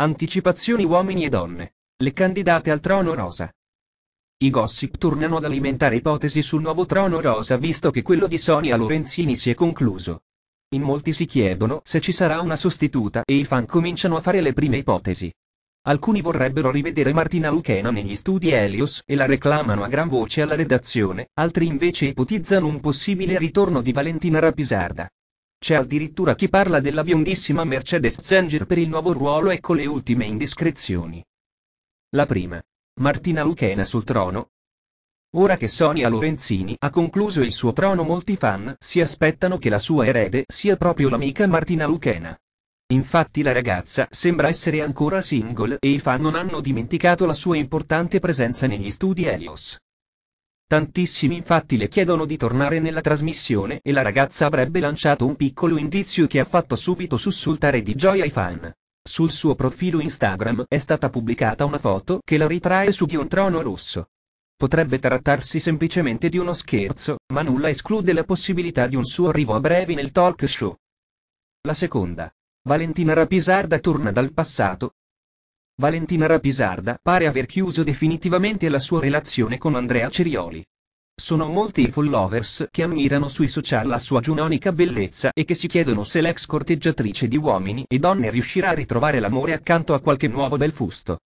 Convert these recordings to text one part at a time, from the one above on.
Anticipazioni uomini e donne. Le candidate al trono rosa. I gossip tornano ad alimentare ipotesi sul nuovo trono rosa visto che quello di Sonia Lorenzini si è concluso. In molti si chiedono se ci sarà una sostituta e i fan cominciano a fare le prime ipotesi. Alcuni vorrebbero rivedere Martina Lucena negli studi Helios e la reclamano a gran voce alla redazione, altri invece ipotizzano un possibile ritorno di Valentina Rapisarda. C'è addirittura chi parla della biondissima Mercedes Zenger per il nuovo ruolo ecco le ultime indiscrezioni. La prima. Martina Lucena sul trono. Ora che Sonia Lorenzini ha concluso il suo trono molti fan si aspettano che la sua erede sia proprio l'amica Martina Lucena. Infatti la ragazza sembra essere ancora single e i fan non hanno dimenticato la sua importante presenza negli studi Helios. Tantissimi infatti le chiedono di tornare nella trasmissione e la ragazza avrebbe lanciato un piccolo indizio che ha fatto subito sussultare di gioia i fan. Sul suo profilo Instagram è stata pubblicata una foto che la ritrae su di un trono rosso. Potrebbe trattarsi semplicemente di uno scherzo, ma nulla esclude la possibilità di un suo arrivo a brevi nel talk show. La seconda. Valentina Rapisarda torna dal passato, Valentina Rapisarda pare aver chiuso definitivamente la sua relazione con Andrea Cerioli. Sono molti i followers che ammirano sui social la sua giunonica bellezza e che si chiedono se l'ex corteggiatrice di uomini e donne riuscirà a ritrovare l'amore accanto a qualche nuovo bel fusto.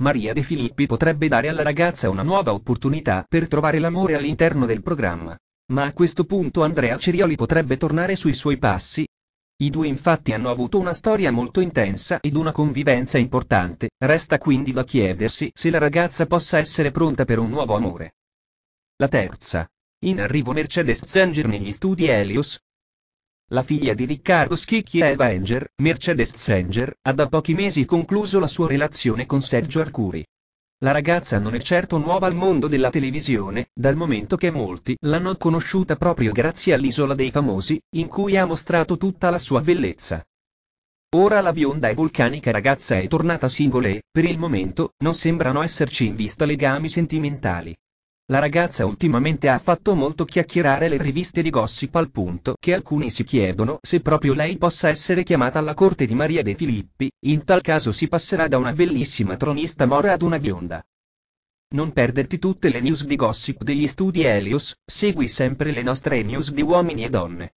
Maria De Filippi potrebbe dare alla ragazza una nuova opportunità per trovare l'amore all'interno del programma. Ma a questo punto Andrea Cerioli potrebbe tornare sui suoi passi i due infatti hanno avuto una storia molto intensa ed una convivenza importante, resta quindi da chiedersi se la ragazza possa essere pronta per un nuovo amore. La terza. In arrivo Mercedes Zenger negli studi Helios. La figlia di Riccardo Schicchi Eva Enger, Mercedes Zenger, ha da pochi mesi concluso la sua relazione con Sergio Arcuri. La ragazza non è certo nuova al mondo della televisione, dal momento che molti l'hanno conosciuta proprio grazie all'Isola dei Famosi, in cui ha mostrato tutta la sua bellezza. Ora la bionda e vulcanica ragazza è tornata singola e, per il momento, non sembrano esserci in vista legami sentimentali. La ragazza ultimamente ha fatto molto chiacchierare le riviste di gossip al punto che alcuni si chiedono se proprio lei possa essere chiamata alla corte di Maria De Filippi, in tal caso si passerà da una bellissima tronista mora ad una bionda. Non perderti tutte le news di gossip degli studi Helios, segui sempre le nostre news di uomini e donne.